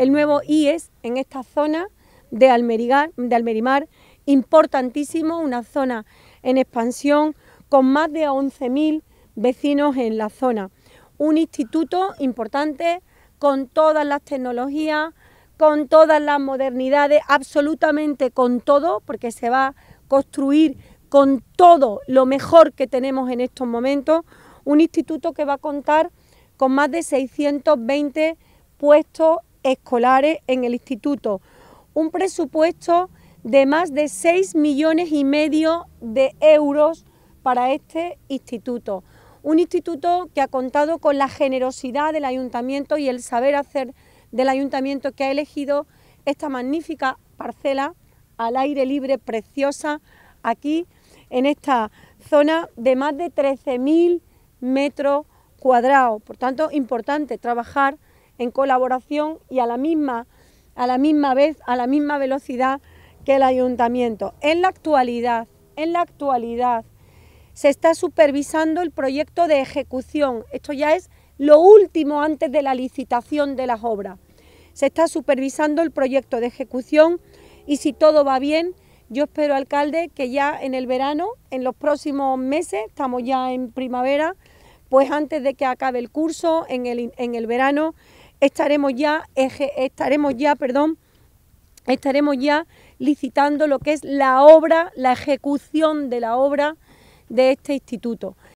el nuevo IES en esta zona de, Almerimar, importantísimo, una zona en expansión con más de 11.000 vecinos en la zona. Un instituto importante con todas las tecnologías, con todas las modernidades, absolutamente con todo, porque se va a construir con todo lo mejor que tenemos en estos momentos, un instituto que va a contar con más de 620 puestos escolares en el instituto. Un presupuesto de más de 6 millones y medio de euros para este instituto. Un instituto que ha contado con la generosidad del ayuntamiento y el saber hacer del ayuntamiento que ha elegido esta magnífica parcela al aire libre preciosa aquí en esta zona de más de 13.000 metros cuadrados. Por tanto, importante trabajar en colaboración y a la misma, a la misma vez, a la misma velocidad que el ayuntamiento. En la actualidad, en la actualidad, se está supervisando el proyecto de ejecución. Esto ya es lo último antes de la licitación de las obras. Se está supervisando el proyecto de ejecución y si todo va bien, yo espero, alcalde, que ya en el verano, en los próximos meses, estamos ya en primavera, pues antes de que acabe el curso, en el, en el verano, estaremos ya, estaremos ya, perdón, estaremos ya licitando lo que es la obra, la ejecución de la obra de este instituto.